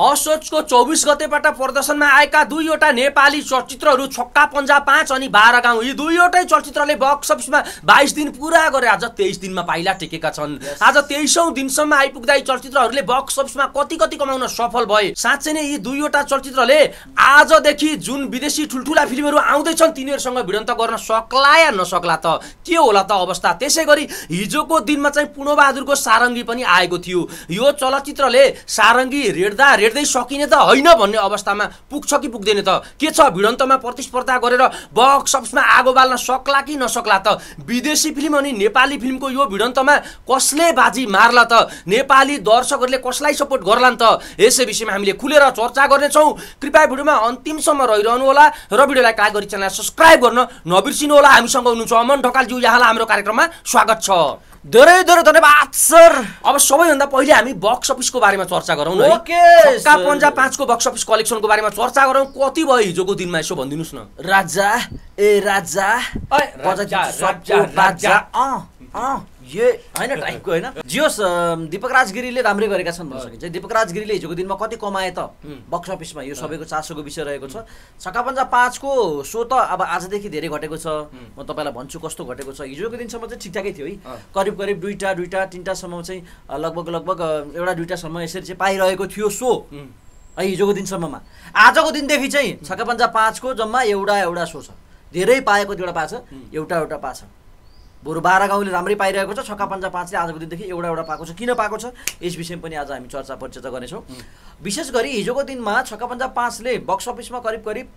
असोजको चौबिस गतेबाट प्रदर्शनमा आएका दुईवटा नेपाली चलचित्रहरू छक्का पन्जा पाँच अनि बाह्र गाउँ यी दुईवटै चलचित्रले बक्स अफिसमा बाइस दिन पुरा गरे आज तेइस दिनमा पाइला टेकेका छन् yes. आज तेइसौँ दिनसम्म आइपुग्दा यी चलचित्रहरूले बक्स अफिसमा कति कति कमाउन सफल भए साँच्चै नै यी दुईवटा चलचित्रले आजदेखि जुन विदेशी ठुल्ठुला फिल्महरू आउँदैछन् तिनीहरूसँग भिडन्त गर्न सक्ला या नसक्ला त के होला त अवस्था त्यसै गरी हिजोको दिनमा चाहिँ पूर्णबहादुरको सारङ्गी पनि आएको थियो यो चलचित्रले सारङ्गी रेड्दा हेर्दै सकिने त होइन भन्ने अवस्थामा पुग्छ कि पुग्दैन त के छ भिडन्तमा प्रतिस्पर्धा गरेर बक्स अफिसमा आगो बाल्न सक्ला कि नसक्ला त विदेशी फिल्म अनि नेपाली फिल्मको यो भिडन्तमा कसले बाजी मार्ला त नेपाली दर्शकहरूले कसलाई सपोर्ट गर्ला नि त यसै विषयमा हामीले खुलेर चर्चा गर्नेछौँ कृपया भिडियोमा अन्तिमसम्म रहिरहनु होला र भिडियोलाई काल गरी च्यानललाई सब्सक्राइब गर्न नबिर्सिनु होला हामीसँग हुनुहुन्छ अमन ढकालज्यू यहाँलाई हाम्रो कार्यक्रममा स्वागत छ धेरै धेरै धन्यवाद सर अब सबैभन्दा पहिले हामी बक्स अफिसको बारेमा चर्चा गरौँ न पन्जा पाँचको बक्स अफिस कलेक्सनको बारेमा चर्चा गरौँ कति भयो हिजोको दिनमा यसो भनिदिनुहोस् न राजा ए राजा यो होइन टाइपको होइन जियोस् दिपक राजगिरीले राम्रै गरेका छन् भन्न सकिन्छ दिपक राजगिरीले हिजोको दिनमा कति कमाए त बक्स अफिसमा यो सबैको चासोको विषय रहेको छ सकापन्जा पाँचको सो त अब आजदेखि धेरै घटेको छ म तपाईँलाई भन्छु कस्तो घटेको छ हिजोको दिनसम्म चाहिँ ठिकठाकै थियो है करिब करिब दुईवटा दुईवटा तिनवटासम्म चाहिँ लगभग लगभग एउटा दुईवटासम्म यसरी चाहिँ पाइरहेको थियो सो है हिजोको दिनसम्ममा आजको दिनदेखि चाहिँ छक्का पन्जा पाँचको जम्मा एउटा एउटा सो छ धेरै पाएको दुईवटा पाएको छ एउटा एउटा पाएको छ बरु बाह्र गाउँले राम्रै पाइरहेको छ छक्का पन्जा पाँचले आजको दिनदेखि एउटा एउटा पाएको छ किन पाएको छ यस विषयमा पनि आज हामी चर्चा परिचर्चा गर्नेछौँ विशेष गरी हिजोको दिनमा छक्का पन्जा पाँचले बक्स अफिसमा करिब करिब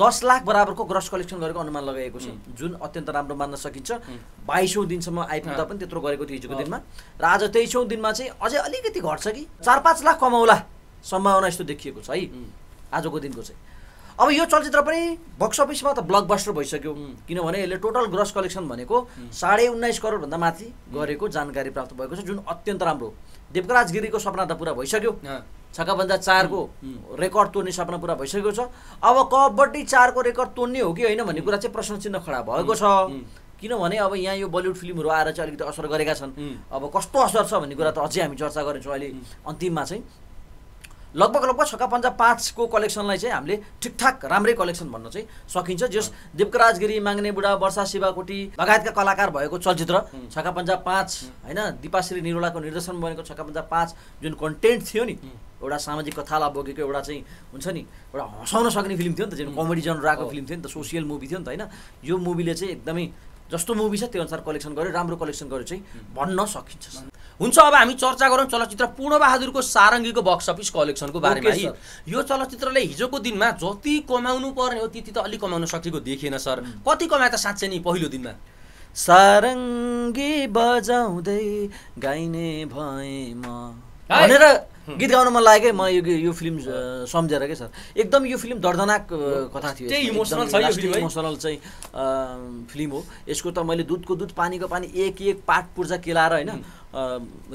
दस लाख बराबरको ग्रस कलेक्सन गरेको अनुमान लगाएको छ जुन अत्यन्त राम्रो मान्न सकिन्छ बाइसौँ दिनसम्म आइपुग्दा पनि त्यत्रो गरेको थियो हिजोको दिनमा र आज तेइसौँ दिनमा चाहिँ अझै अलिकति घट्छ कि चार पाँच लाख कमाउला सम्भावना यस्तो देखिएको छ है आजको दिनको चाहिँ अब यो चलचित्र पनि बक्स अफिसमा त ब्लकबस्टर भइसक्यो किनभने यसले टोटल ग्रस कलेक्सन भनेको साढे उन्नाइस करोडभन्दा माथि गरेको जानकारी प्राप्त भएको छ जुन अत्यन्त राम्रो देवकराज गिरीको सपना त पुरा भइसक्यो छक्काभन्दा चारको रेकर्ड तोड्ने सपना पुरा भइसकेको छ अब कबड्डी चारको रेकर्ड तोड्ने हो कि होइन भन्ने कुरा चाहिँ प्रश्न चिन्ह खडा भएको छ किनभने अब यहाँ यो बलिउड फिल्महरू आएर चाहिँ अलिकति असर गरेका छन् अब कस्तो असर छ भन्ने कुरा त अझै हामी चर्चा गर्नेछौँ अहिले अन्तिममा चाहिँ लगभग लगभग छक्का पन्जा पाँचको कलेक्सनलाई चाहिँ हामीले ठिकठाक राम्रै कलेक्सन भन्न चाहिँ सकिन्छ जस देवकराज गिरी माग्ने बुढा वर्षा शिवाकोटी लगायतका कलाकार भएको चलचित्र छक्का पन्जा पाँच होइन दिपाश्री निरोलाको निर्देशन बनेको छक्का पन्जा पाँच जुन कन्टेन्ट थियो नि एउटा सामाजिक कथालाई बोकेको एउटा चाहिँ हुन्छ नि एउटा हँसाउन सक्ने फिल्म थियो नि त जुन कमेडी जनराको फिल्म थियो नि त सोसियल मुभी थियो नि त होइन यो मुभीले चाहिँ एकदमै जस्तो मुभी छ त्यो अनुसार कलेक्सन गऱ्यो राम्रो कलेक्सन गऱ्यो चाहिँ भन्न सकिन्छ हुन्छ अब हामी चर्चा गरौँ चलचित्र पूर्णबहादुरको सारङ्गीको बक्स अफिस कलेक्सनको बारेमा है यो चलचित्रले हिजोको दिनमा जति कमाउनु पर्ने हो त्यति त अलिक कमाउन सकेको देखिएन सर कति कमाए त साँच्चै नि पहिलो दिनमा सारङ्गी बजाउँदै गाइने भएँ म भनेर गीत गाउन मन लाग्यो म यो यो फिल्म सम्झेर के सर एकदम यो फिल्म दर्दनाक कथा थियो इमोसनल इमोसनल चाहिँ फिल्म हो यसको त मैले दुधको दुध पानीको पानी एक एक पार्ट पूर्जा केलाएर होइन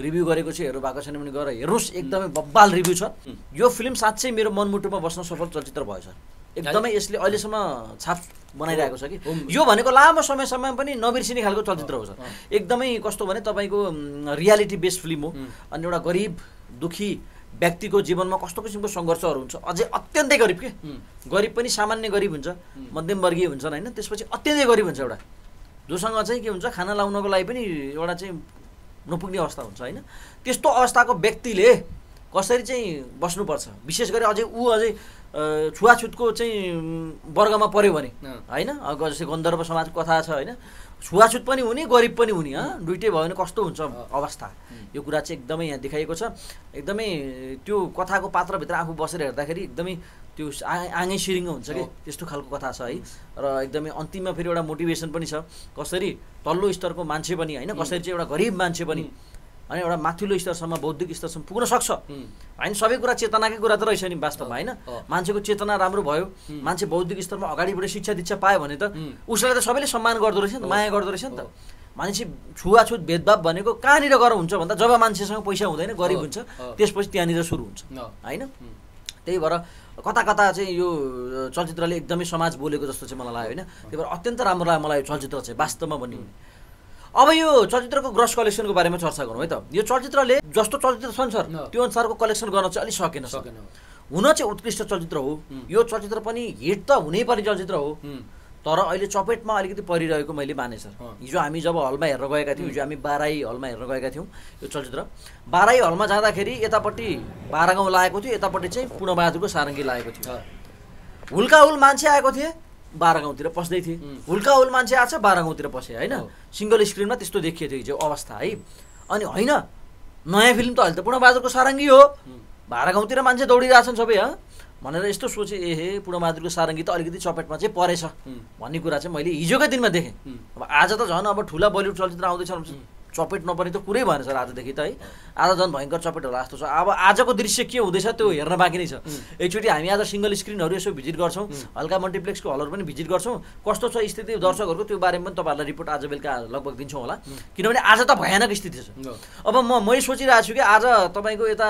रिभ्यू गरेको छु हेर्नु भएको छैन भने गएर हेर्नुहोस् एकदमै बब्बाल रिभ्यू छ यो फिल्म साँच्चै मेरो मनमुटुमा बस्न सफल चलचित्र भयो सर एकदमै यसले अहिलेसम्म छाप बनाइरहेको छ कि यो भनेको लामो समयसम्म पनि नबिर्सिने खालको चलचित्र हो सर एकदमै कस्तो भने तपाईँको रियालिटी बेस्ड फिल्म हो अनि एउटा गरिब दुखी व्यक्तिको जीवनमा कस्तो किसिमको सङ्घर्षहरू हुन्छ अझै अत्यन्तै गरिब के गरिब पनि सामान्य गरिब हुन्छ मध्यमवर्गीय हुन्छन् होइन त्यसपछि अत्यन्तै गरिब हुन्छ एउटा जोसँग चाहिँ के हुन्छ खाना लाउनको लागि पनि एउटा चाहिँ नपुग्ने अवस्था हुन्छ होइन त्यस्तो अवस्थाको व्यक्तिले कसरी चाहिँ बस्नुपर्छ विशेष गरी अझै ऊ अझै छुवाछुतको चाहिँ वर्गमा पऱ्यो भने होइन जस्तै गन्धर्व समाजको कथा छ होइन छुवाछुत पनि हुने गरिब पनि हुने दुइटै भयो भने कस्तो हुन्छ अवस्था यो कुरा चाहिँ एकदमै यहाँ देखाइएको छ एकदमै त्यो कथाको पात्रभित्र आफू बसेर हेर्दाखेरि एकदमै त्यो आँगै सिरिङ्गो हुन्छ कि त्यस्तो खालको कथा छ है र एकदमै अन्तिममा फेरि एउटा मोटिभेसन पनि छ कसरी तल्लो स्तरको मान्छे पनि होइन कसरी चाहिँ एउटा गरिब मान्छे पनि अनि एउटा माथिल्लो स्तरसम्म बौद्धिक स्तरसम्म पुग्न सक्छ होइन सबै कुरा चेतनाकै कुरा त रहेछ नि वास्तवमा होइन मान्छेको चेतना राम्रो भयो मान्छे बौद्धिक स्तरमा अगाडि अगाडिबाट शिक्षा दीक्षा पायो भने त उसलाई त सबैले सम्मान गर्दो रहेछ नि त माया गर्दो रहेछ नि त मान्छे छुवाछुत भेदभाव भनेको कहाँनिर गर हुन्छ भन्दा जब मान्छेसँग पैसा हुँदैन गरिब हुन्छ त्यसपछि त्यहाँनिर सुरु हुन्छ होइन त्यही भएर कता कता चाहिँ यो चलचित्रले एकदमै समाज बोलेको जस्तो चाहिँ मलाई लाग्यो होइन त्यही भएर अत्यन्त राम्रो लाग्यो मलाई यो चलचित्र चाहिँ वास्तवमा भन्ने अब यो चलचित्रको ग्रस कलेक्सनको बारेमा चर्चा गरौँ है त यो चलचित्रले जस्तो चलचित्र छन् सर त्यो अनुसारको कलेक्सन गर्न चाहिँ अलिक सकेन सकेन हुन चाहिँ उत्कृष्ट चलचित्र हो यो चलचित्र पनि हिट त हुनैपर्ने चलचित्र हो तर अहिले चपेटमा अलिकति परिरहेको मैले माने सर हिजो हामी जब हलमा हेर्न गएका थियौँ हिजो हामी बाराई हलमा हेर्न गएका थियौँ यो चलचित्र बाराई हलमा जाँदाखेरि यतापट्टि बाह्र गाउँ लागेको थियो यतापट्टि चाहिँ पूर्णबहादुरको सारङ्गी लागेको थियो हुल्का हुल मान्छे आएको थिए बाह्र गाउँतिर पस्दै थिएँ हुल्का हुल मान्छे आएको छ बाह्र गाउँतिर पसेँ होइन सिङ्गल स्क्रिनमा त्यस्तो देखिएको थियो हिजो अवस्था है अनि होइन नयाँ फिल्म त अहिले त पूर्णबहादुरको सारङ्गी हो बाह्र गाउँतिर मान्छे दौडिरहेछन् सबै हँ भनेर यस्तो सोचेँ एहे पूर्णबहादुरको सारङ्गी त अलिकति चपेटमा चाहिँ परेछ भन्ने कुरा चाहिँ मैले हिजोकै दिनमा देखेँ अब आज त झन् अब ठुला बलिउड चलचित्र आउँदैछ चपेट नपर्ने त कुरै भएन सर आजदेखि त है आज झन् भयङ्कर चपेट होला जस्तो छ अब आजको दृश्य के हुँदैछ त्यो हेर्न बाँकी नै छ एकचोटि हामी आज सिङ्गल स्क्रिनहरू यसो भिजिट गर्छौँ हल्का मल्टिप्लेक्सको हलहरू पनि भिजिट गर्छौँ कस्तो छ स्थिति दर्शकहरूको त्यो बारेमा पनि तपाईँहरूलाई रिपोर्ट आज बेलुका लगभग दिन्छौँ होला किनभने आज त भयानक स्थिति छ अब म मैले सोचिरहेको छु कि आज तपाईँको यता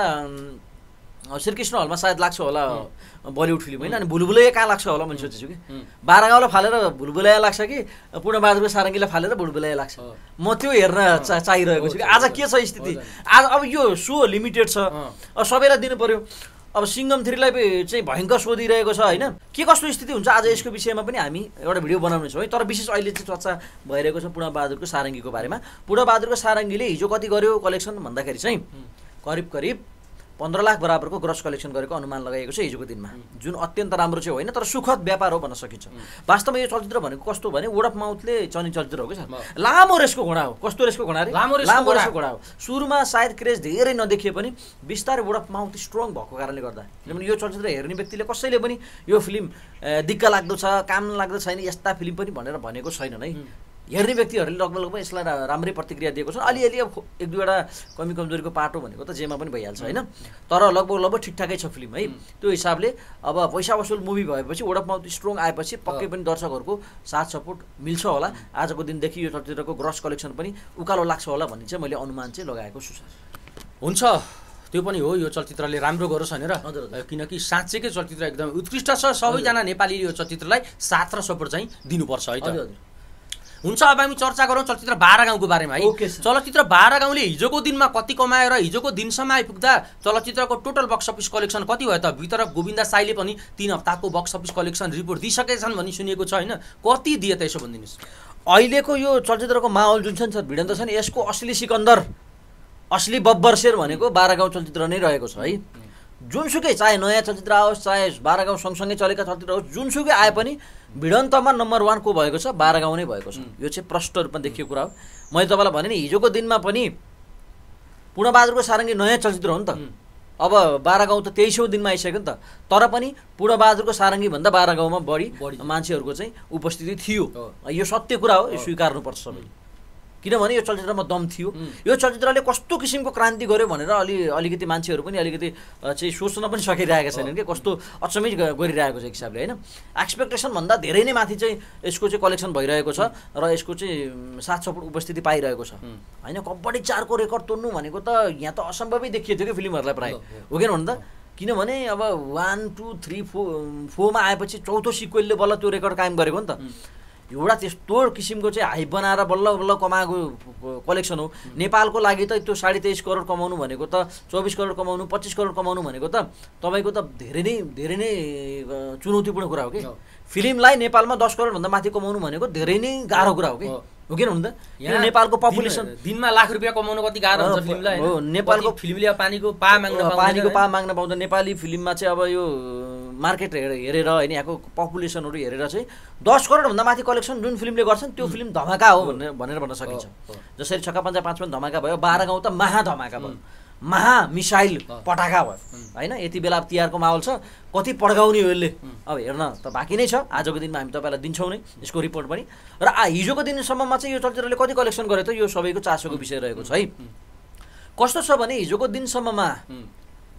श्रीकृष्ण हलमा सायद लाग्छ होला बलिउड फिल्म होइन अनि भुलभुलैया कहाँ लाग्छ होला मैले सोचेछु कि बाह्र फालेर भुलभुलैया लाग्छ कि पूर्णबहादुरको सारङ्गीलाई फालेर भुलभुलैया लाग्छ म त्यो हेर्न चा चाहिरहेको छु कि आज के छ स्थिति आज अब यो सो लिमिटेड छ अब सबैलाई दिनु पऱ्यो अब सिङ्गम थ्रीलाई चाहिँ भयङ्कर सोधिरहेको छ होइन के कस्तो स्थिति हुन्छ आज यसको विषयमा पनि हामी एउटा भिडियो बनाउने छौँ है तर विशेष अहिले चाहिँ चर्चा भइरहेको छ पूर्णबहादुरको सारङ्गीको बारेमा पूर्णबहादुरको सारङ्गीले हिजो कति गर्यो कलेक्सन भन्दाखेरि चाहिँ करिब करिब पन्ध्र लाख बराबरको ग्रस कलेक्सन गरेको अनुमान लगाएको छ हिजोको दिनमा जुन अत्यन्त राम्रो चाहिँ होइन तर सुखद व्यापार हो भन्न सकिन्छ वास्तवमा यो चलचित्र भनेको कस्तो भने वर्ड अफ माउथले चल्ने चलचित्र हो कि सर लामो रेसको घोडा हो कस्तो रेसको घोडा लामो रेसको घोडा हो सुरुमा सायद क्रेज धेरै नदेखिए पनि बिस्तारै वर्ड अफ माउथ स्ट्रङ भएको कारणले गर्दा किनभने यो चलचित्र हेर्ने व्यक्तिले कसैले पनि यो फिल्म दिक्क लाग्दो छ काम लाग्दो छैन यस्ता फिल्म पनि भनेर भनेको छैनन् है हेर्ने व्यक्तिहरूले लगभग लगभग यसलाई राम्रै प्रतिक्रिया दिएको छ अलिअलि अब एक दुईवटा कमी कमजोरीको पाटो भनेको त जेमा पनि भइहाल्छ होइन तर लगभग लगभग ठिकठाकै छ फिल्म है त्यो हिसाबले अब पैसा वसुल मुभी भएपछि वर्ड अफ माउथ स्ट्रङ आएपछि पक्कै पनि दर्शकहरूको साथ सपोर्ट मिल्छ होला आजको दिनदेखि यो चलचित्रको ग्रस कलेक्सन पनि उकालो लाग्छ होला भन्ने चाहिँ मैले अनुमान चाहिँ लगाएको छु सर हुन्छ त्यो पनि हो यो चलचित्रले राम्रो गरोस् भनेर हजुर किनकि साँच्चैकै चलचित्र एकदम उत्कृष्ट छ सबैजना नेपाली यो चलचित्रलाई साथ र सपोर्ट चाहिँ दिनुपर्छ है त हुन्छ अब हामी चर्चा गरौँ चलचित्र बाह्र गाउँको बारेमा है चलचित्र बाह्र गाउँले हिजोको दिनमा कति कमाएर हिजोको दिनसम्म आइपुग्दा चलचित्रको टोटल बक्स अफिस कलेक्सन कति भयो त वितरक गोविन्द साईले पनि तिन हप्ताको बक्स अफिस कलेक्सन रिपोर्ट दिइसकेछन् भनी सुनिएको छ होइन कति दिए त यसो भनिदिनुहोस् अहिलेको यो चलचित्रको माहौल जुन छ नि सर भिडन्त छ नि यसको असली सिकन्दर असली बब्बर शेर भनेको बाह्र गाउँ चलचित्र नै रहेको छ है जुनसुकै चाहे नयाँ चलचित्र आओस् चाहे बाह्र गाउँ सँगसँगै चलेका चलचित्र होस् जुनसुकै आए पनि भिडन्तमा नम्बर वान को भएको छ बाह्र गाउँ नै भएको छ यो चाहिँ प्रष्ट रूपमा देखिएको कुरा हो मैले तपाईँलाई भने नि हिजोको दिनमा पनि पूर्णबहादुरको सारङ्गी नयाँ चलचित्र हो नि त अब बाह्र गाउँ त तेइसौँ दिनमा आइसक्यो नि त तर पनि पूर्णबहादुरको सारङ्गीभन्दा बाह्र गाउँमा बढी मान्छेहरूको चाहिँ उपस्थिति थियो यो सत्य कुरा हो यो स्वीकार्नुपर्छ सबैले किनभने यो चलचित्रमा दम थियो यो चलचित्रले कस्तो किसिमको क्रान्ति गर्यो भनेर अलि अलिकति मान्छेहरू पनि अलिकति चाहिँ सोच्न पनि सकिरहेका छैनन् कि कस्तो अचम्मै गरिरहेको छ हिसाबले होइन एक्सपेक्टेसनभन्दा धेरै नै माथि चाहिँ यसको चाहिँ कलेक्सन भइरहेको छ र यसको चाहिँ सात सपोर्ट उपस्थिति पाइरहेको छ होइन कबड्डी चारको रेकर्ड तोड्नु भनेको त यहाँ त असम्भवै देखिएको थियो कि फिल्महरूलाई प्रायः हो किन भन्दा किनभने अब वान टू थ्री फोर फोरमा आएपछि चौथो सिक्वेलले बल्ल त्यो रेकर्ड कायम गरेको नि त एउटा त्यस्तो किसिमको चाहिँ हाइप बनाएर बल्ल बल्ल कमाएको कलेक्सन हो नेपालको लागि त त्यो साढे तेइस करोड कमाउनु भनेको त चौबिस करोड कमाउनु पच्चिस करोड कमाउनु भनेको त तपाईँको त धेरै नै धेरै नै चुनौतीपूर्ण कुरा हो कि फिल्मलाई नेपालमा दस करोडभन्दा माथि कमाउनु भनेको धेरै नै गाह्रो कुरा हो कि हो कि हुनु त यहाँ नेपालको पपुलेसन दिनमा लाख रुपियाँ कमाउनु कति गाह्रो हुन्छ फिल्मलाई हो नेपालको फिल्मले पानीको पा माग्न पानीको पा माग्न पाउँदा नेपाली फिल्ममा चाहिँ अब यो मार्केट हेरेर होइन यहाँको पपुलेसनहरू हेरेर चाहिँ दस करोडभन्दा माथि कलेक्सन जुन फिल्मले गर्छन् त्यो फिल्म धमाका हो भनेर भनेर भन्न सकिन्छ जसरी छक्का पन्जा पाँचमा धमाका भयो बाह्र गाउँ त महा धमाका भयो महामिसाइल पटाखा भयो होइन यति बेला तिहारको माहौल छ कति पड्काउने हो यसले अब हेर्न त बाँकी नै छ आजको दिनमा हामी तपाईँलाई दिन्छौँ नै यसको रिपोर्ट पनि र हिजोको दिनसम्ममा चाहिँ यो चलचित्रले कति कलेक्सन गरेको थियो यो सबैको चासोको विषय रहेको छ है कस्तो छ भने हिजोको दिनसम्ममा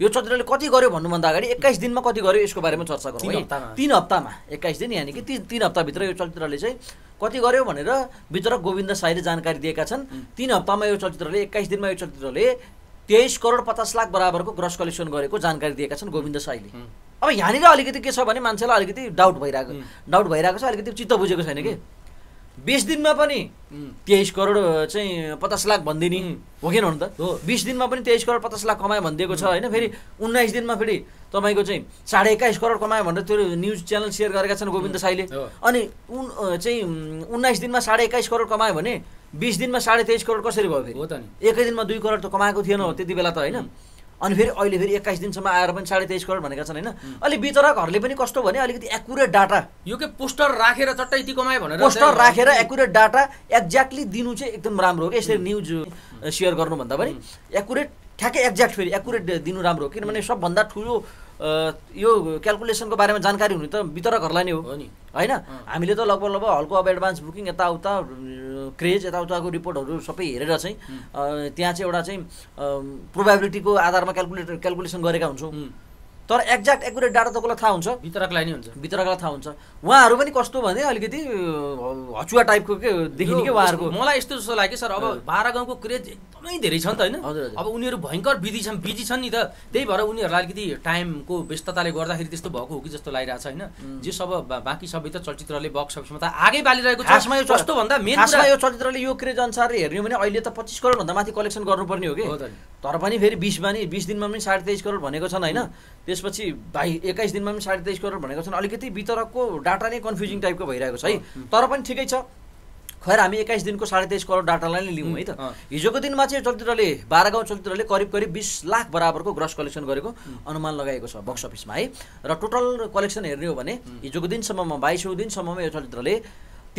यो चलचित्रले कति गर्यो भन्नुभन्दा अगाडि एक्काइस दिनमा कति गर्यो यसको बारेमा चर्चा गरौँ तिन हप्तामा एक्काइस दिन यानि कि तिन तिन हप्ताभित्र यो चलचित्रले चाहिँ कति गर्यो भनेर वितरक गोविन्द साईले जानकारी दिएका छन् तिन हप्तामा यो चलचित्रले एक्काइस दिनमा यो चलचित्रले तेइस करोड पचास लाख बराबरको ग्रस कलेक्सन गरेको जानकारी दिएका छन् गोविन्द साईले अब यहाँनिर अलिकति के छ भने मान्छेलाई अलिकति डाउट भइरहेको डाउट भइरहेको छ अलिकति चित्त बुझेको छैन कि बिस दिनमा पनि तेइस करोड चाहिँ पचास लाख भनिदिने हो कि नहुनु त हो बिस दिनमा पनि तेइस करोड पचास लाख कमायो भनिदिएको छ होइन फेरि उन्नाइस दिनमा फेरि तपाईँको चाहिँ साढे एक्काइस करोड कमायो भनेर त्यो न्युज च्यानल सेयर गरेका छन् गोविन्द साईले अनि उन चाहिँ उन्नाइस दिनमा साढे एक्काइस करोड कमायो भने बिस दिनमा साढे तेइस करोड कसरी भयो फेरि हो त नि एकै दिनमा दुई करोड त कमाएको थिएन हो त्यति बेला त होइन अनि फेरि अहिले फेरि एक्काइस दिनसम्म आएर पनि साढे तेइस करोड भनेका छन् होइन अलिक वितरकहरूले पनि कस्तो भने अलिकति एकुरेट डाटा यो के पोस्टर राखेर चट्टै ती कमायो भनेर पोस्टर राखेर एकुरेट डाटा एक्ज्याक्टली दिनु चाहिँ एकदम राम्रो हो कि यसरी न्युज सेयर गर्नुभन्दा पनि एकुरेट ठ्याक्कै एक्ज्याक्ट फेरि एकुरेट दिनु राम्रो हो किनभने सबभन्दा ठुलो यो क्यालकुलेसनको बारेमा जानकारी हुने त वितरकहरूलाई नै हो नि होइन हामीले त लगभग लगभग हल्को अब एडभान्स बुकिङ यताउता क्रेज यताउताको रिपोर्टहरू सबै हेरेर चाहिँ त्यहाँ चाहिँ एउटा चाहिँ प्रोभाबिलिटीको आधारमा क्यालकुलेट क्यालकुलेसन गरेका हुन्छौँ तर एक्ज्याक्ट एकुरेट डाटा त कसलाई थाहा हुन्छ भित्रकलाई नै हुन्छ भित्रकलाई थाहा हुन्छ उहाँहरू पनि कस्तो भने अलिकति हचुवा टाइपको के देखिने क्या उहाँहरूको मलाई यस्तो जस्तो लाग्यो सर अब बाह्र गाउँको क्रेज एकदमै धेरै छ नि त होइन अब उनीहरू भयङ्कर बिजी छन् बिजी छन् नि त त्यही भएर उनीहरूलाई अलिकति टाइमको व्यस्तताले गर्दाखेरि त्यस्तो भएको हो कि जस्तो लागिरहेको छ होइन जे सब बाँकी सबै त चलचित्रले बक्स अफिसमा त आगै बालिरहेको छ कस्तो भन्दा मेन यो चलचित्रले यो क्रेज अनुसार हेर्ने भने अहिले त पच्चिस करोडभन्दा माथि कलेक्सन गर्नुपर्ने हो कि तर पनि फेरि बिसमा नि बिस दिनमा पनि साढे तेइस करोड भनेको छन् होइन त्यसपछि भाइ एक्काइस दिनमा पनि साढे तेइस करोड भनेको छन् अलिकति वितरकको डाटा नै कन्फ्युजिङ टाइपको भइरहेको छ है तर पनि ठिकै छ खैर हामी एक्काइस दिनको साढे तेइस करोड डाटालाई नै लिउँ है त हिजोको दिनमा चाहिँ चलचित्रले बाह्र गाउँ चलचित्रले करिब करिब बिस लाख बराबरको ग्रस कलेक्सन गरेको अनुमान लगाएको छ बक्स अफिसमा है र टोटल कलेक्सन हेर्ने हो भने हिजोको दिनसम्ममा बाइसौँ दिनसम्ममा यो चलचित्रले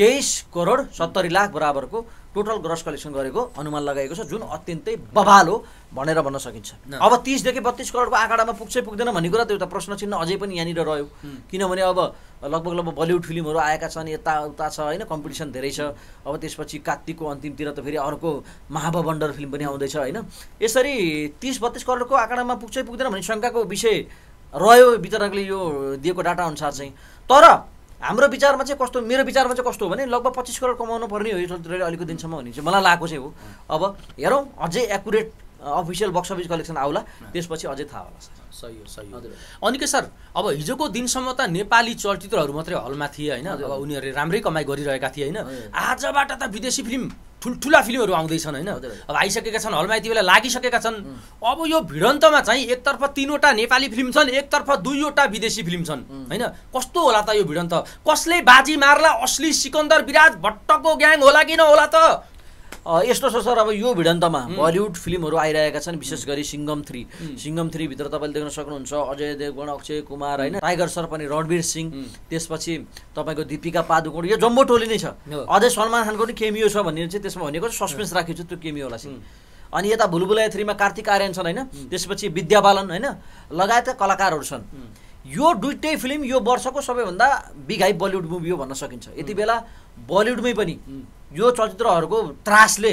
तेइस करोड सत्तरी लाख बराबरको टोटल ग्रस कलेक्सन गरेको अनुमान लगाएको छ जुन अत्यन्तै बबाल हो भनेर भन्न सकिन्छ अब तिसदेखि बत्तिस करोडको आँकडामा पुग्छै पुग्दैन भन्ने कुरा त एउटा प्रश्न चिन्ह अझै पनि यहाँनिर रह्यो किनभने अब लगभग लगभग बलिउड फिल्महरू आएका छन् यता उता छ होइन कम्पिटिसन धेरै छ अब त्यसपछि कात्तिकको अन्तिमतिर त फेरि अर्को महाबन्डर फिल्म पनि आउँदैछ होइन यसरी तिस बत्तिस करोडको आँकडामा पुग्छै पुग्दैन भन्ने शङ्काको विषय रह्यो वितरकले यो दिएको डाटा अनुसार चाहिँ तर हाम्रो विचारमा चाहिँ कस्तो मेरो विचारमा चाहिँ कस्तो हो भने लगभग पच्चिस करोड कमाउनु पर्ने हो यो अहिलेको दिनसम्म भने चाहिँ मलाई लागेको चाहिँ हो अब हेरौँ अझै accurate official box office collection आउला त्यसपछि अझै थाहा होला सर सही हो सही हो के सर अब हिजोको दिनसम्म त नेपाली चलचित्रहरू मात्रै हलमा थिए होइन अब उनीहरूले राम्रै कमाइ गरिरहेका थिए होइन आजबाट त विदेशी फिल्म ठुल्ठुला फिल्महरू आउँदैछन् होइन अब आइसकेका छन् हलमा यति बेला लागिसकेका छन् अब यो भिडन्तमा चाहिँ एकतर्फ तिनवटा नेपाली फिल्म छन् एकतर्फ दुईवटा विदेशी फिल्म छन् होइन कस्तो होला त यो भिडन्त कसले बाजी मार्ला असली सिकन्दर विराज भट्टको ग्याङ होला कि नहोला त यस्तो छ सर अब यो भिडन्तमा बलिउड फिल्महरू आइरहेका छन् विशेष गरी सिङ्गम थ्री सिङ्गम थ्रीभित्र तपाईँले देख्न सक्नुहुन्छ अजय देवगण अक्षय कुमार होइन टाइगर सर पनि रणवीर सिंह त्यसपछि तपाईँको दिपिका पादुकोण यो जम्बो टोली नै छ अझै सलमान खानको नि केमियो छ भन्ने चाहिँ त्यसमा भनेको सस्पेन्स राखेको छु त्यो केमियोलाई चाहिँ अनि यता भुलबुलाइ थ्रीमा कार्तिक आर्यन छन् होइन त्यसपछि विद्या बालन होइन लगायतका कलाकारहरू छन् यो दुइटै फिल्म यो वर्षको सबैभन्दा बिघाई बलिउड मुभी हो भन्न सकिन्छ यति बेला बलिउडमै पनि यो चलचित्रहरूको त्रासले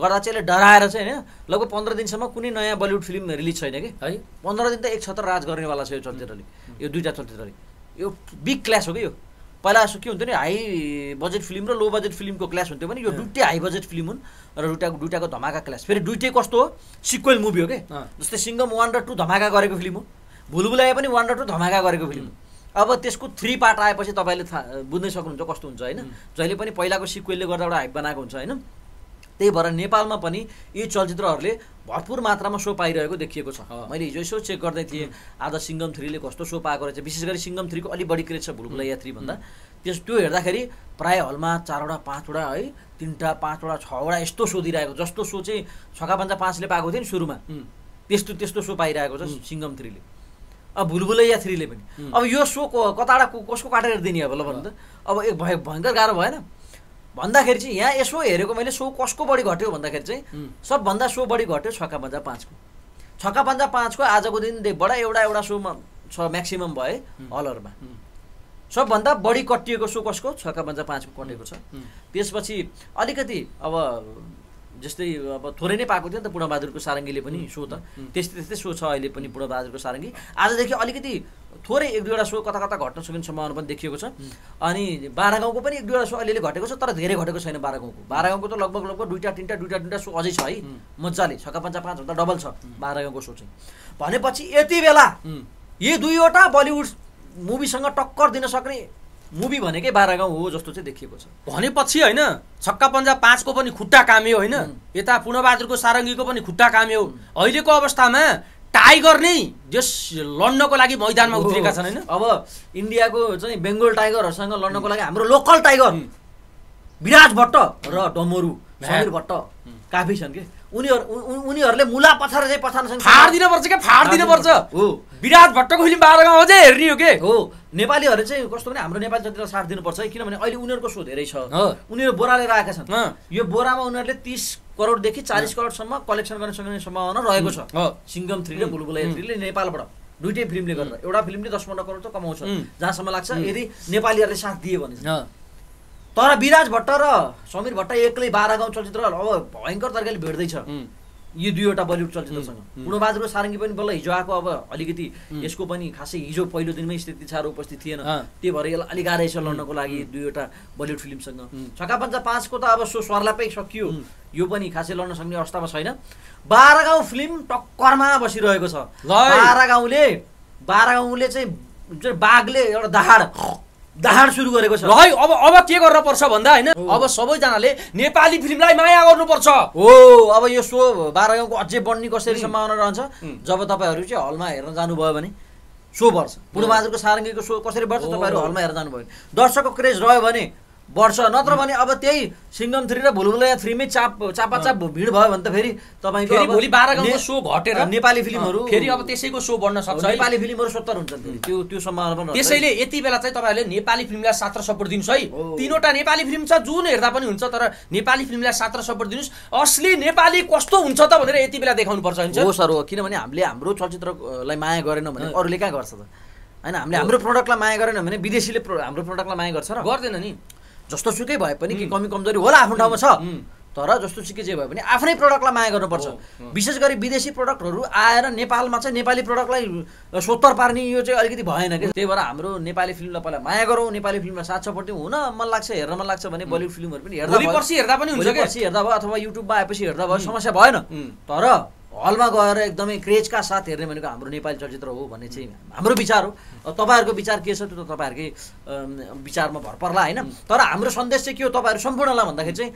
गर्दा चाहिँ यसले डराएर चाहिँ होइन लगभग पन्ध्र दिनसम्म कुनै नयाँ बलिउड फिल्म रिलिज छैन कि है पन्ध्र दिन त एक छत्र राज गर्नेवाला छ यो चलचित्रले यो दुईवटा चलचित्रले यो बिग क्लास हो कि यो पहिला के हुन्थ्यो नि हाई बजेट फिल्म र लो बजेट फिल्मको क्लास हुन्थ्यो भने यो दुइटै हाई बजेट फिल्म हुन् र दुइटाको दुइटाको धमाका क्लास फेरि दुइटै कस्तो हो सिक्वेल मुभी हो कि जस्तै सिङ्गम वान र टू धमाका गरेको फिल्म हो भुलबुलाए पनि वान र टू धमाका गरेको फिल्म हो अब त्यसको थ्री पार्ट आएपछि तपाईँले थाहा बुझ्नै सक्नुहुन्छ कस्तो हुन्छ होइन जहिले पनि पहिलाको सिक्वेलले गर्दा एउटा हाइप बनाएको हुन्छ होइन त्यही भएर नेपालमा पनि यी चलचित्रहरूले भरपुर मात्रामा सो पाइरहेको देखिएको छ मैले हिजो यसो चेक गर्दै थिएँ आज सिङ्गम थ्रीले कस्तो सो पाएको रहेछ विशेष गरी सिङ्गम थ्रीको अलिक बढी क्रेज छ भुलभुला भन्दा त्यस त्यो हेर्दाखेरि प्राय हलमा चारवटा पाँचवटा है तिनवटा पाँचवटा छवटा यस्तो सो दिइरहेको जस्तो सो चाहिँ छका पन्जा पाँचले पाएको थियो नि सुरुमा त्यस्तो त्यस्तो सो पाइरहेको छ सिङ्गम थ्रीले अब भुलभुलैया थ्रीले पनि अब यो सो कताबाट कसको काटेर दिने अब ल भन्नु त अब एक भयो भयङ्कर गाह्रो भएन भन्दाखेरि चाहिँ यहाँ यसो हेरेको मैले सो कसको बढी घट्यो भन्दाखेरि चाहिँ सबभन्दा सो बढी घट्यो छक्का पन्जा पाँचको छक्का पन्जा पाँचको आजको दिन बडा एउटा एउटा सोमा छ म्याक्सिमम् भए हलहरूमा सबभन्दा बढी कटिएको सो कसको छक्का पन्जा पाँचको कटेको छ त्यसपछि अलिकति अब जस्तै अब थोरै नै पाएको थियो नि त पूर्णबहादुरको सारङ्गीले पनि सो त त्यस्तै त्यस्तै सो छ अहिले पनि पूर्णबहादुरको सारङ्गी आजदेखि अलिकति थोरै एक दुईवटा सो कता कता घट्न सक्ने सम्भावना पनि देखिएको छ अनि बाह्र गाउँको पनि एक दुईवटा सो अलिअलि घटेको छ तर धेरै घटेको छैन बाह्र गाउँको बाह्र गाउँको त लगभग लगभग दुईवटा तिनवटा दुईवटा तिनवटा सो अझै छ है मजाले छक्का पन्चा पाँचभन्दा डबल छ बाह्र गाउँको सो चाहिँ भनेपछि यति बेला यी दुईवटा बलिउड मुभीसँग टक्कर दिन सक्ने मुभी भनेकै बाह्र गाउँ हो जस्तो चाहिँ देखिएको छ भनेपछि होइन छक्का पन्जा पाँचको पनि खुट्टा काम्यो होइन यता पूर्णबहादुरको सारङ्गीको पनि खुट्टा काम्यो अहिलेको अवस्थामा टाइगर नै जस लड्नको लागि मैदानमा उत्रिएका छन् होइन अब इन्डियाको चाहिँ बेङ्गोल टाइगरहरूसँग लड्नको लागि हाम्रो लोकल टाइगर विराज भट्ट र डमरु समीर भट्ट काफी छन् कि उनीहरू उनीहरूले मुला पथार चाहिँ पछार्न फाडिदिनुपर्छ क्या फाडिदिनुपर्छ हो विराट भट्टको फिल्म बाह्र गाउँ अझै हेर्ने हो के हो नेपालीहरू चाहिँ कस्तो भने हाम्रो नेपाली जनतालाई साथ दिनुपर्छ है किनभने अहिले उनीहरूको सो धेरै छ उनीहरू बोरा लिएर आएका छन् यो बोरामा उनीहरूले तिस करोडदेखि चालिस करोडसम्म कलेक्सन गर्न सक्ने सम्भावना रहेको छ सिङ्गम थ्री र बुलबुला थ्रीले नेपालबाट दुइटै फिल्मले गर्दा एउटा फिल्मले दस पन्ध्र करोड त कमाउँछ जहाँसम्म लाग्छ यदि नेपालीहरूले साथ दियो भने तर विराज भट्ट र समीर भट्ट एक्लै बाह्र गाउँ चलचित्र अब भयङ्कर तरिकाले भेट्दैछ यो दुईवटा बलिउड चलचित्रसँग पूर्णबहादुर सारङ्गी पनि बल्ल हिजो आएको अब अलिकति यसको पनि खासै हिजो पहिलो दिनमै स्थिति साह्रो उपस्थित थिएन त्यही भएर यसलाई अलिक गाह्रै छ लड्नको लागि दुईवटा बलिउड फिल्मसँग छक्का पञ्चा पाँचको त अब सो स्वरलापै सकियो यो पनि खासै लड्न सक्ने अवस्थामा छैन बाह्र गाउँ फिल्म टक्करमा बसिरहेको छ बाह्र गाउँले बाह्र गाउँले चाहिँ बाघले एउटा दाहाड दाहाड सुरु गरेको छ है अब अब के गर्न पर्छ भन्दा होइन अब सबैजनाले नेपाली फिल्मलाई माया गर्नुपर्छ हो अब यो सो बाह्र गाउँको अझै बढ्ने कसरी सम्भावना रहन्छ जब तपाईँहरू चाहिँ हलमा हेर्न जानुभयो भने सो बढ्छ पूर्णबहादुरको सारङ्गीको सो कसरी बढ्छ तपाईँहरू हलमा हेर्न जानुभयो भने दर्शकको क्रेज रह्यो भने बढ्छ नत्र भने अब त्यही सिङ्गम थ्री र भुलबुल थ्रीमै चाप चापाचाप भिड भयो भने त फेरि तपाईँको भोलि बाह्र गाउँको सो घटेर नेपाली फिल्महरू फेरि अब त्यसैको सो बढ्न सक्छ नेपाली फिल्महरू सत्तर हुन्छ त्यो त्यो सम्भावना त्यसैले यति बेला चाहिँ तपाईँहरूले नेपाली फिल्मलाई सात्र सपोर्ट दिनुहोस् है तिनवटा नेपाली फिल्म छ जुन हेर्दा पनि हुन्छ तर नेपाली फिल्मलाई सात्र सपोर्ट दिनुहोस् असली नेपाली कस्तो हुन्छ त भनेर यति बेला पर्छ हो सर हो किनभने हामीले हाम्रो चलचित्रलाई माया गरेन भने अरूले कहाँ गर्छ त होइन हामीले हाम्रो प्रडक्टलाई माया गरेन भने विदेशीले हाम्रो प्रडक्टलाई माया गर्छ र गर्दैन नि जस्तो सुकै भए पनि कि कमी कमजोरी होला आफ्नो ठाउँमा छ तर जस्तो सुकै जे भए पनि आफ्नै प्रडक्टलाई माया गर्नुपर्छ विशेष गरी विदेशी प्रडक्टहरू आएर नेपालमा चाहिँ नेपाली प्रडक्टलाई सोत्तर पार्ने यो चाहिँ अलिकति भएन कि त्यही भएर हाम्रो नेपाली फिल्मलाई पहिला माया गरौँ नेपाली फिल्ममा साथ सपोर्टिङ हुन मन लाग्छ हेर्न मन लाग्छ भने बलिउड फिल्महरू पनि हेर्दा हेर्दा पनि हुन्छ हेर्दा भयो अथवा युट्युबमा आएपछि हेर्दा भयो समस्या भएन तर हलमा गएर एकदमै क्रेजका साथ हेर्ने भनेको हाम्रो नेपाली चलचित्र हो भन्ने चाहिँ हाम्रो विचार हो तपाईँहरूको विचार के छ त्यो त तपाईँहरूकै विचारमा भर पर्ला होइन तर हाम्रो सन्देश चाहिँ के हो तपाईँहरू सम्पूर्णलाई भन्दाखेरि चाहिँ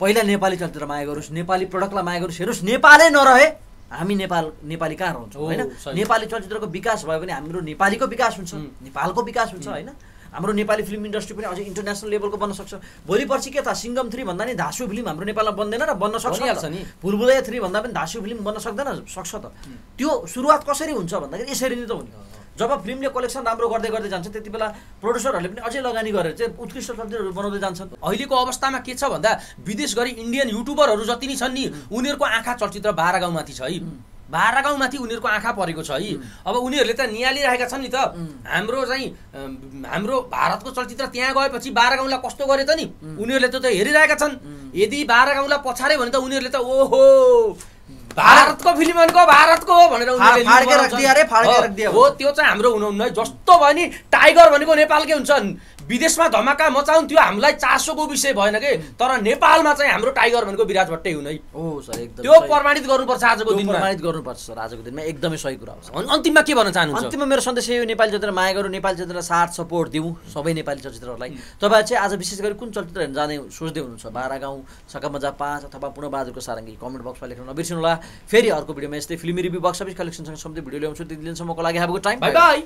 पहिला नेपाली चलचित्र माया गरोस् नेपाली प्रडक्टलाई माया गरोस् हेर्नुहोस् नेपालै नरहे हामी नेपाल नेपाली कहाँ रहन्छौँ होइन नेपाली चलचित्रको विकास भयो भने हाम्रो नेपालीको विकास हुन्छ नेपालको विकास हुन्छ होइन हाम्रो नेपाली फिल्म इन्डस्ट्री पनि अझै इन्टरनेसनल लेभलको बन्न सक्छ भोलि पर्सि के त सिङ्गम थ्री भन्दा नि धासु फिल्म हाम्रो नेपालमा बन्दैन र बन्न सक्छ नि भुलबुलय थ्री भन्दा पनि धासु फिल्म बन्न सक्दैन सक्छ त त्यो सुरुवात कसरी हुन्छ भन्दाखेरि यसरी नै त हुने जब फिल्मले कलेक्सन राम्रो गर्दै गर्दै जान्छ त्यति बेला प्रड्युसरहरूले पनि अझै लगानी गरेर चाहिँ उत्कृष्ट चलचित्रहरू बनाउँदै जान्छ अहिलेको अवस्थामा के छ भन्दा विदेश गरी इन्डियन युट्युबरहरू जति नै छन् नि उनीहरूको आँखा चलचित्र बाह्र गाउँमाथि छ है बाह्र गाउँमाथि उनीहरूको आँखा परेको छ है अब उनीहरूले त निहालिरहेका छन् नि त हाम्रो चाहिँ हाम्रो भारतको चलचित्र त्यहाँ गएपछि बाह्र गाउँलाई कस्तो गरे त नि उनीहरूले त हेरिरहेका छन् यदि बाह्र गाउँलाई पछारे भने त उनीहरूले त ओहो भारतको फिल्म भारतको हो भनेर हो त्यो चाहिँ हाम्रो हुनुहुन्न जस्तो भयो नि टाइगर भनेको नेपालकै हुन्छ विदेशमा धमाका त्यो हामीलाई चासोको विषय भएन कि तर नेपालमा चाहिँ हाम्रो टाइगर भनेको विराज भट्टै हुन् है हो सर एकदम त्यो प्रमाणित गर्नुपर्छ आजको दिन प्रमाणित गर्नुपर्छ सर आजको दिनमा एकदमै सही कुरा हो अन्तिममा के भन्न चाहनुहुन्छ अन्तिममा मेरो सन्देश यो नेपाली चलचित्र माया गरौँ नेपाली चलचित्रलाई साथ सपोर्ट दिउँ सबै नेपाली चलचित्रहरूलाई तपाईँ चाहिँ आज विशेष गरी कुन चलचित्र हेर्न जाने सोच्दै हुनुहुन्छ बाह्र गाउँ मजा पाँच अथवा पूर्णबहादुरको सारङ्गी कमेन्ट बक्समा लेख्न नबिर्सिनु होला फेरि अर्को भिडियोमा यस्तै फिल्मी रिभ्यू बक्स अफिस कलेक्सनसँग सबै भिडियो ल्याउँछु त्यति दिनसम्मको लागि हाबको टाइम बाई